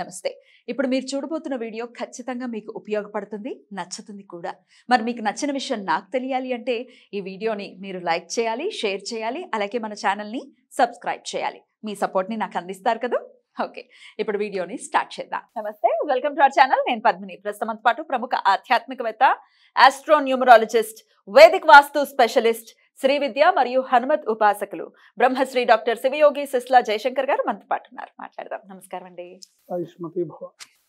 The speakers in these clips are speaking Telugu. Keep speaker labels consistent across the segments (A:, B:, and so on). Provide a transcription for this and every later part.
A: నమస్తే ఇప్పుడు మీరు చూడబోతున్న వీడియో ఖచ్చితంగా మీకు ఉపయోగపడుతుంది నచ్చుతుంది కూడా మరి మీకు నచ్చిన విషయం నాకు తెలియాలి అంటే ఈ వీడియోని మీరు లైక్ చేయాలి షేర్ చేయాలి అలాగే మన ఛానల్ని సబ్స్క్రైబ్ చేయాలి మీ సపోర్ట్ని నాకు అందిస్తారు కదా ఓకే ఇప్పుడు వీడియోని స్టార్ట్ చేద్దాం నమస్తే వెల్కమ్ టు అవర్ ఛానల్ నేను పద్మిని ప్రస్తుతం పాటు ప్రముఖ ఆధ్యాత్మికవేత్త astronumerologist Vedic vastu specialist Shri విద్య మరియు హనుమత్ ఉపాసకులు బ్రహ్మశ్రీ డాక్టర్ శివయోగి సిస్లా జయశంకర్ గారు మనతో పాటు ఉన్నారు మాట్లాడదాం నమస్కారం అండి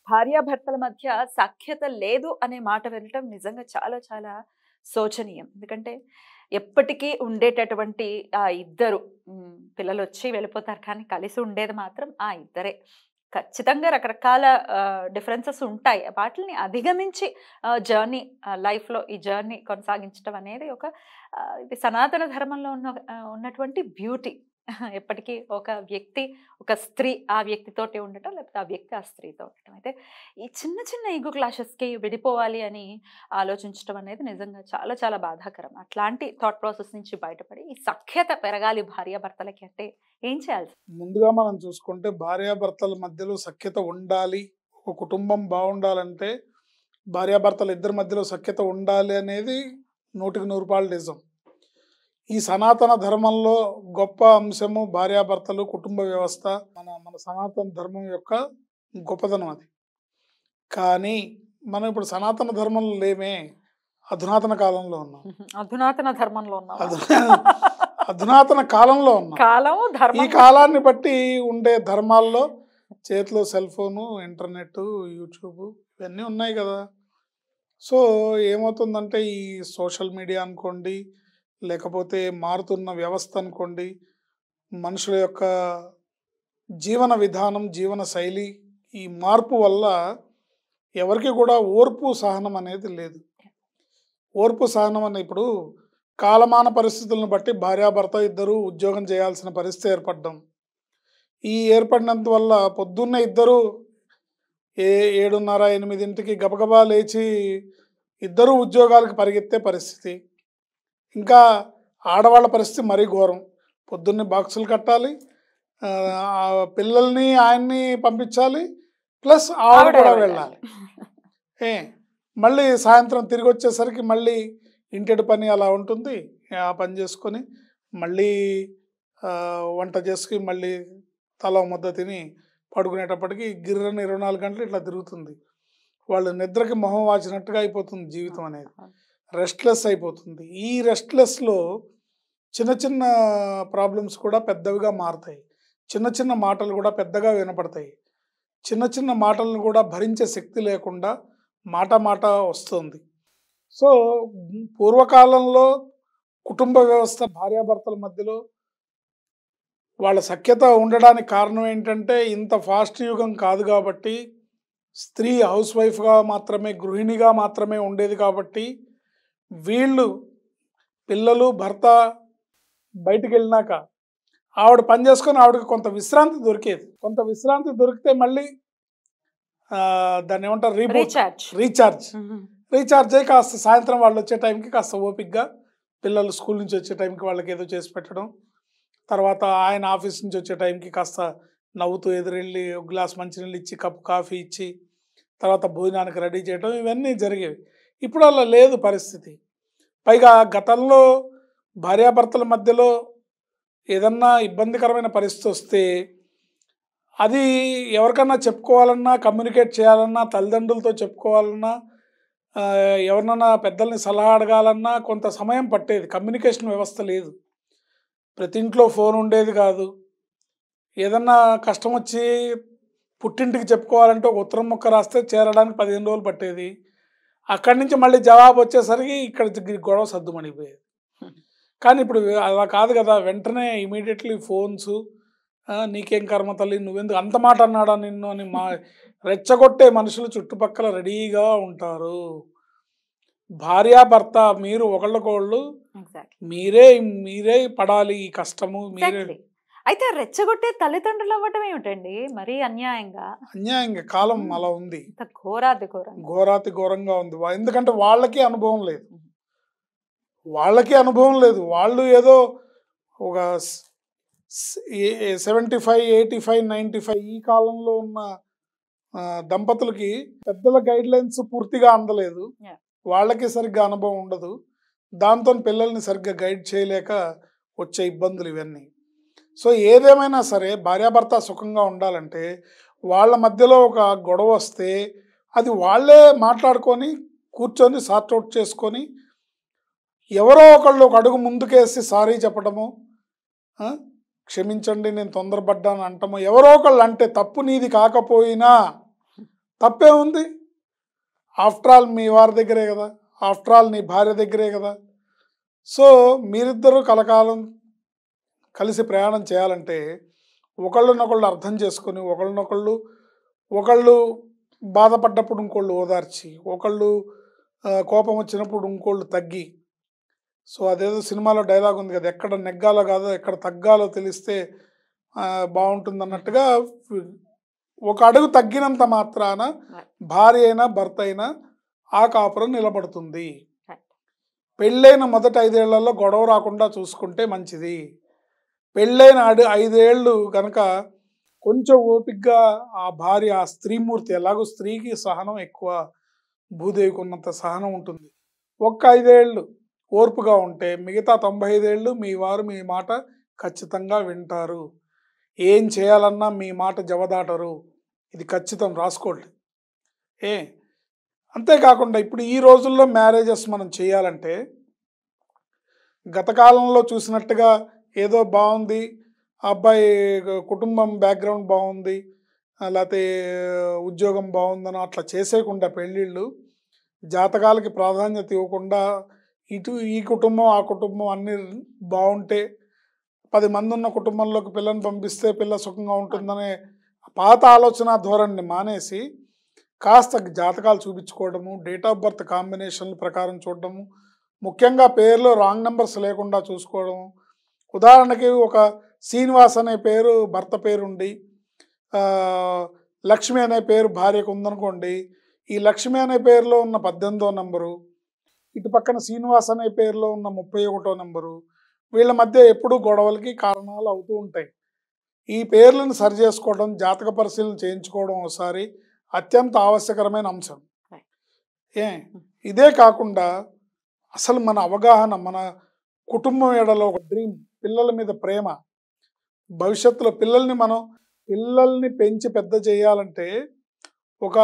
A: భార్యాభర్తల మధ్య సఖ్యత లేదు అనే మాట వినటం నిజంగా చాలా చాలా శోచనీయం ఎందుకంటే ఎప్పటికీ ఉండేటటువంటి ఆ ఇద్దరు పిల్లలు వచ్చి వెళ్ళిపోతారు కానీ కలిసి ఉండేది మాత్రం ఆ ఇద్దరే ఖచ్చితంగా రకరకాల డిఫరెన్సెస్ ఉంటాయి వాటిని అధిగమించి జర్నీ లైఫ్లో ఈ జర్నీ కొనసాగించడం అనేది ఒక ఇది సనాతన ధర్మంలో ఉన్న ఉన్నటువంటి బ్యూటీ ఎప్పటికీ ఒక వ్యక్తి ఒక స్త్రీ ఆ వ్యక్తితోటి ఉండటం లేకపోతే ఆ వ్యక్తి ఆ స్త్రీతో ఉండటం అయితే ఈ చిన్న చిన్న ఈగో క్లాషెస్కి విడిపోవాలి అని ఆలోచించడం అనేది నిజంగా చాలా చాలా బాధాకరం అట్లాంటి థాట్ ప్రాసెస్ నుంచి బయటపడి ఈ సఖ్యత పెరగాలి భార్యాభర్తలకి అంటే ఏం
B: చేయాలి ముందుగా మనం చూసుకుంటే భార్యాభర్తల మధ్యలో సఖ్యత ఉండాలి ఒక కుటుంబం బాగుండాలంటే భార్యాభర్తలు ఇద్దరి మధ్యలో సఖ్యత ఉండాలి అనేది నూటికి నూరు రూపాయలు నిజం ఈ సనాతన ధర్మంలో గొప్ప అంశము భార్యాభర్తలు కుటుంబ వ్యవస్థ మన మన సనాతన ధర్మం యొక్క గొప్పతనం అది కానీ మనం ఇప్పుడు సనాతన ధర్మంలో లేమే అధునాతన కాలంలో ఉన్నాం అధునాతన ధర్మంలో ఉన్నాం అధునాతన కాలంలో ఉన్నాం కాలం ఈ కాలాన్ని బట్టి ఉండే ధర్మాల్లో చేతిలో సెల్ ఫోను ఇంటర్నెట్ యూట్యూబ్ ఇవన్నీ ఉన్నాయి కదా సో ఏమవుతుందంటే ఈ సోషల్ మీడియా అనుకోండి లేకపోతే మారుతున్న వ్యవస్థ అనుకోండి మనుషుల యొక్క జీవన విధానం జీవన శైలి ఈ మార్పు వల్ల ఎవరికి కూడా ఓర్పు సహనం అనేది లేదు ఓర్పు సహనం అనే ఇప్పుడు కాలమాన పరిస్థితులను బట్టి భార్యాభర్త ఇద్దరు ఉద్యోగం చేయాల్సిన పరిస్థితి ఏర్పడడం ఈ ఏర్పడినంత వల్ల పొద్దున్నే ఇద్దరు ఏ ఏడున్నర ఎనిమిదింటికి గబగబా లేచి ఇద్దరు ఉద్యోగాలకు పరిగెత్తే పరిస్థితి ఇంకా ఆడవాళ్ళ పరిస్థితి మరీ ఘోరం పొద్దున్నే బాక్సులు కట్టాలి పిల్లల్ని ఆయన్ని పంపించాలి ప్లస్ ఆవిడ కూడా వెళ్ళాలి ఏ మళ్ళీ సాయంత్రం తిరిగి వచ్చేసరికి మళ్ళీ ఇంటి పని అలా ఉంటుంది ఆ పని చేసుకొని మళ్ళీ వంట చేసుకుని మళ్ళీ తల ముద్ద తిని పడుకునేటప్పటికి గిర్రని ఇరవై నాలుగు గంటలు ఇట్లా తిరుగుతుంది వాళ్ళు నిద్రకి మొహం వాచినట్టుగా అయిపోతుంది జీవితం అనేది రెస్ట్లెస్ అయిపోతుంది ఈ రెస్ట్లెస్లో చిన్న చిన్న ప్రాబ్లమ్స్ కూడా పెద్దవిగా మారుతాయి చిన్న చిన్న మాటలు కూడా పెద్దగా వినపడతాయి చిన్న చిన్న మాటలను కూడా భరించే శక్తి లేకుండా మాట మాట వస్తుంది సో పూర్వకాలంలో కుటుంబ వ్యవస్థ భార్యాభర్తల మధ్యలో వాళ్ళ సఖ్యత ఉండడానికి కారణం ఏంటంటే ఇంత ఫాస్ట్ యుగం కాదు కాబట్టి స్త్రీ హౌస్ వైఫ్గా మాత్రమే గృహిణిగా మాత్రమే ఉండేది కాబట్టి వీళ్ళు పిల్లలు భర్త బయటికి వెళ్ళినాక ఆవిడ పని చేసుకొని ఆవిడకి కొంత విశ్రాంతి దొరికేది కొంత విశ్రాంతి దొరికితే మళ్ళీ దాన్ని ఏమంటారు రీచార్జ్ రీఛార్జ్ రీఛార్జ్ అయ్యి కాస్త సాయంత్రం వాళ్ళు వచ్చే టైంకి కాస్త ఓపిక్గా పిల్లలు స్కూల్ నుంచి వచ్చే టైంకి వాళ్ళకి ఏదో చేసి పెట్టడం తర్వాత ఆయన ఆఫీస్ నుంచి వచ్చే టైంకి కాస్త నవ్వుతూ ఎదురెళ్ళి ఒక గ్లాస్ మంచినీళ్ళు ఇచ్చి కప్పు కాఫీ ఇచ్చి తర్వాత భోజనానికి రెడీ చేయడం ఇవన్నీ జరిగేవి ఇప్పుడు అలా లేదు పరిస్థితి పైగా గతంలో భార్యాభర్తల మధ్యలో ఏదన్నా ఇబ్బందికరమైన పరిస్థితి వస్తే అది ఎవరికన్నా చెప్పుకోవాలన్నా కమ్యూనికేట్ చేయాలన్నా తల్లిదండ్రులతో చెప్పుకోవాలన్నా ఎవరినన్నా పెద్దల్ని సలహా అడగాలన్నా కొంత సమయం పట్టేది కమ్యూనికేషన్ వ్యవస్థ లేదు ప్రతి ఇంట్లో ఫోన్ ఉండేది కాదు ఏదన్నా కష్టం వచ్చి పుట్టింటికి చెప్పుకోవాలంటే ఒక ఉత్తరం ముక్క రాస్తే చేరడానికి పదిహేను రోజులు పట్టేది అక్కడి నుంచి మళ్ళీ జవాబు వచ్చేసరికి ఇక్కడ గొడవ సర్దుమణిపోయేది కానీ ఇప్పుడు అలా కాదు కదా వెంటనే ఇమీడియట్లీ ఫోన్స్ నీకేం కర్మ తల్లి నువ్వెందుకు అంత మాట అన్నాడా నిన్ను అని మా రెచ్చగొట్టే మనుషులు చుట్టుపక్కల రెడీగా ఉంటారు భార్యాభర్త మీరు ఒకళ్ళకోళ్ళు మీరే మీరే పడాలి ఈ కష్టము మీరే
A: అయితే రెచ్చగొట్టే తల్లిదండ్రులు అవ్వటం ఏమిటండి మరీ అన్యాయంగా
B: అన్యాయంగా కాలం అలా ఉంది ఘోరాతి ఘోరంగా ఘోరాతి ఘోరంగా ఉంది ఎందుకంటే వాళ్ళకి అనుభవం లేదు వాళ్ళకి అనుభవం లేదు వాళ్ళు ఏదో ఒక seventy five eighty five ninety five ఈ కాలంలో ఉన్న దంపతులకి పెద్దల గైడ్ లైన్స్ పూర్తిగా అందలేదు వాళ్ళకి సరిగ్గా అనుభవం ఉండదు దాంతో పిల్లల్ని సరిగ్గా గైడ్ చేయలేక వచ్చే ఇబ్బందులు ఇవన్నీ సో ఏదేమైనా సరే భార్యాభర్త సుఖంగా ఉండాలంటే వాళ్ళ మధ్యలో ఒక గొడవ వస్తే అది వాళ్ళే మాట్లాడుకొని కూర్చొని సార్ట్అవుట్ చేసుకొని ఎవరో ఒకళ్ళు ఒక అడుగు ముందుకేసి సారీ చెప్పడము క్షమించండి నేను తొందరపడ్డాను అంటము ఎవరో ఒకళ్ళు అంటే తప్పు నీది కాకపోయినా తప్పే ఉంది ఆఫ్టర్ ఆల్ మీ వారి దగ్గరే కదా ఆఫ్టర్ ఆల్ నీ భార్య దగ్గరే కదా సో మీరిద్దరూ కలకాలం కలిసి ప్రయాణం చేయాలంటే ఒకళ్ళనొకళ్ళు అర్థం చేసుకొని ఒకళ్ళనొకళ్ళు ఒకళ్ళు బాధపడ్డప్పుడు ఇంకోళ్ళు ఓదార్చి ఒకళ్ళు కోపం వచ్చినప్పుడు ఇంకోళ్ళు తగ్గి సో అదేదో సినిమాలో డైలాగ్ ఉంది కదా ఎక్కడ నెగ్గాలో కాదో ఎక్కడ తగ్గాలో తెలిస్తే బాగుంటుంది అన్నట్టుగా ఒక అడుగు తగ్గినంత మాత్రాన భార్య అయినా భర్త అయినా ఆ కాపురం నిలబడుతుంది పెళ్ళైన మొదటి ఐదేళ్లలో గొడవ రాకుండా చూసుకుంటే మంచిది పెళ్ళైన ఆడు ఐదేళ్ళు కనుక కొంచెం ఓపికగా ఆ భార్య ఆ స్త్రీమూర్తి ఎలాగో స్త్రీకి సహనం ఎక్కువ భూదేవికి ఉన్నంత సహనం ఉంటుంది ఒక్క ఐదేళ్ళు ఓర్పుగా ఉంటే మిగతా తొంభై ఐదేళ్ళు మీ వారు మీ మాట ఖచ్చితంగా వింటారు ఏం చేయాలన్నా మీ మాట జవదాటరు ఇది ఖచ్చితం రాసుకోండి ఏ అంతేకాకుండా ఇప్పుడు ఈ రోజుల్లో మ్యారేజెస్ మనం చేయాలంటే గతకాలంలో చూసినట్టుగా ఏదో బాగుంది అబ్బాయి కుటుంబం బ్యాక్గ్రౌండ్ బాగుంది లేకపోతే ఉద్యోగం బాగుందని అట్లా చేసేయకుండా పెళ్ళిళ్ళు జాతకాలకి ప్రాధాన్యత ఇవ్వకుండా ఇటు ఈ కుటుంబం ఆ కుటుంబం అన్నీ బాగుంటే పది మంది ఉన్న కుటుంబంలోకి పిల్లని పంపిస్తే పిల్ల సుఖంగా ఉంటుందనే పాత ఆలోచన ధోరణిని మానేసి కాస్త జాతకాలు చూపించుకోవడము డేట్ ఆఫ్ బర్త్ కాంబినేషన్ల ప్రకారం చూడడము ముఖ్యంగా పేర్లు రాంగ్ నెంబర్స్ లేకుండా చూసుకోవడము ఉదాహరణకి ఒక శ్రీనివాస్ అనే పేరు భర్త పేరుండి లక్ష్మి అనే పేరు భార్యకు ఉందనుకోండి ఈ లక్ష్మి అనే పేరులో ఉన్న పద్దెనిమిదో నెంబరు ఇటు పక్కన శ్రీనివాస్ అనే పేరులో ఉన్న ముప్పై ఒకటో నెంబరు వీళ్ళ మధ్య ఎప్పుడూ గొడవలకి కారణాలు అవుతూ ఉంటాయి ఈ పేర్లను సరి చేసుకోవడం జాతక పరిశీలన చేయించుకోవడం ఒకసారి అత్యంత ఆవశ్యకరమైన అంశం ఏ ఇదే కాకుండా అసలు మన అవగాహన మన కుటుంబం ఏడలో ఒక డ్రీమ్ పిల్లల మీద ప్రేమ భవిష్యత్తులో పిల్లల్ని మనం పిల్లల్ని పెంచి పెద్ద చేయాలంటే ఒక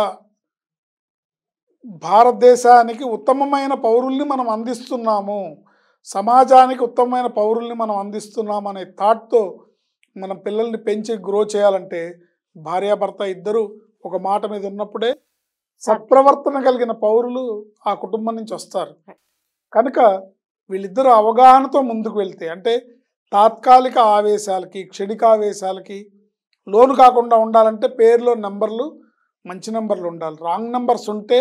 B: భారతదేశానికి ఉత్తమమైన పౌరుల్ని మనం అందిస్తున్నాము సమాజానికి ఉత్తమమైన పౌరుల్ని మనం అందిస్తున్నాము అనే థాట్తో మనం పిల్లల్ని పెంచి గ్రో చేయాలంటే భార్యాభర్త ఇద్దరు ఒక మాట మీద ఉన్నప్పుడే సత్ప్రవర్తన కలిగిన పౌరులు ఆ కుటుంబం నుంచి వస్తారు కనుక వీళ్ళిద్దరూ అవగాహనతో ముందుకు వెళ్తే అంటే తాత్కాలిక ఆవేశాలకి క్షణికావేశాలకి లోను కాకుండా ఉండాలంటే పేర్లో నంబర్లు మంచి నంబర్లు ఉండాలి రాంగ్ నెంబర్స్ ఉంటే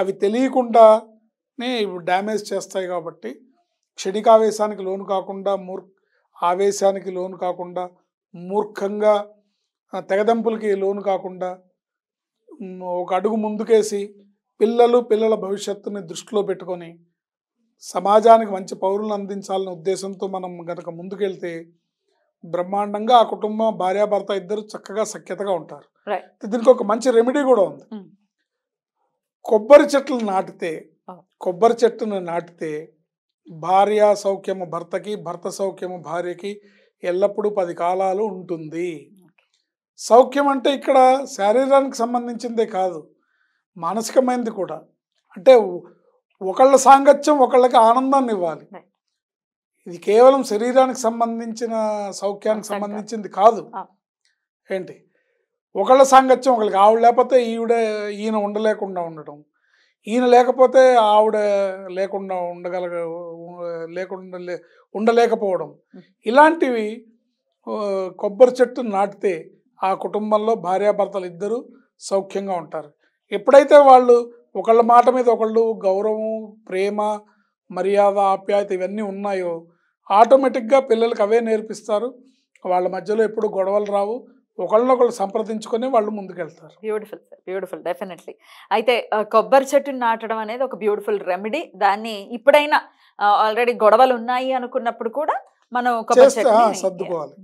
B: అవి తెలియకుండానే డ్యామేజ్ చేస్తాయి కాబట్టి క్షణికావేశానికి లోను కాకుండా మూర్ ఆవేశానికి లోను కాకుండా మూర్ఖంగా తెగదంపులకి లోను కాకుండా ఒక అడుగు ముందుకేసి పిల్లలు పిల్లల భవిష్యత్తుని దృష్టిలో పెట్టుకొని సమాజానికి మంచి పౌరులను అందించాలనే ఉద్దేశంతో మనం గనక ముందుకెళ్తే బ్రహ్మాండంగా ఆ కుటుంబం భార్యాభర్త ఇద్దరు చక్కగా సఖ్యతగా ఉంటారు దీనికి ఒక మంచి రెమెడీ కూడా ఉంది కొబ్బరి చెట్లు నాటితే కొబ్బరి చెట్టును నాటితే భార్య సౌఖ్యము భర్తకి భర్త సౌఖ్యము భార్యకి ఎల్లప్పుడూ పది కాలాలు ఉంటుంది సౌఖ్యం అంటే ఇక్కడ శారీరానికి సంబంధించిందే కాదు మానసికమైనది కూడా అంటే ఒకళ్ళ సాంగత్యం ఒకళ్ళకి ఆనందాన్ని ఇవ్వాలి ఇది కేవలం శరీరానికి సంబంధించిన సౌఖ్యానికి సంబంధించింది కాదు ఏంటి ఒకళ్ళ సాంగత్యం ఒకళ్ళకి ఆవిడ లేకపోతే ఈవిడ ఈయన ఉండలేకుండా ఉండటం ఈయన లేకపోతే ఆవిడ లేకుండా ఉండగల లేకుండా ఉండలేకపోవడం ఇలాంటివి కొబ్బరి చెట్టు నాటితే ఆ కుటుంబంలో భార్యాభర్తలు ఇద్దరు సౌఖ్యంగా ఉంటారు ఎప్పుడైతే వాళ్ళు ఒకళ్ళ మాట మీద ఒకళ్ళు గౌరవం ప్రేమ మర్యాద ఆప్యాయత ఇవన్నీ ఉన్నాయో ఆటోమేటిక్గా పిల్లలకు అవే నేర్పిస్తారు వాళ్ళ మధ్యలో ఎప్పుడు గొడవలు రావు ఒకళ్ళనొకళ్ళు సంప్రదించుకొని వాళ్ళు ముందుకెళ్తారు బ్యూటిఫుల్ సార్ బ్యూటిఫుల్ డెఫినెట్లీ
A: అయితే కొబ్బరి చెట్టుని నాటడం అనేది ఒక బ్యూటిఫుల్ రెమెడీ దాన్ని ఇప్పుడైనా ఆల్రెడీ గొడవలు ఉన్నాయి అనుకున్నప్పుడు కూడా మనం
B: సర్దుకోవాలి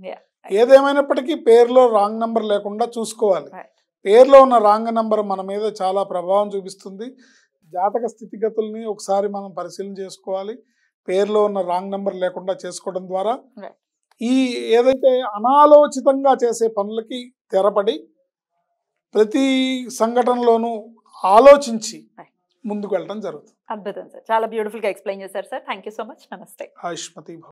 B: ఏదేమైనప్పటికీ పేరులో రాంగ్ నంబర్ లేకుండా చూసుకోవాలి పేర్లో ఉన్న రాంగ్ నెంబర్ మన మీద చాలా ప్రభావం చూపిస్తుంది జాతక స్థితిగతుల్ని ఒకసారి మనం పరిశీలన చేసుకోవాలి పేర్లో ఉన్న రాంగ్ నెంబర్ లేకుండా చేసుకోవడం ద్వారా ఈ ఏదైతే అనాలోచితంగా చేసే పనులకి తెరపడి ప్రతి సంఘటనలోనూ ఆలోచించి ముందుకు వెళ్ళడం జరుగుతుంది
A: అద్భుతం సార్ చాలా బ్యూటిఫుల్గా ఎక్స్ప్లెయిన్ చేశారు సార్ థ్యాంక్ సో మచ్ నమస్తే
B: ఆయుష్మతి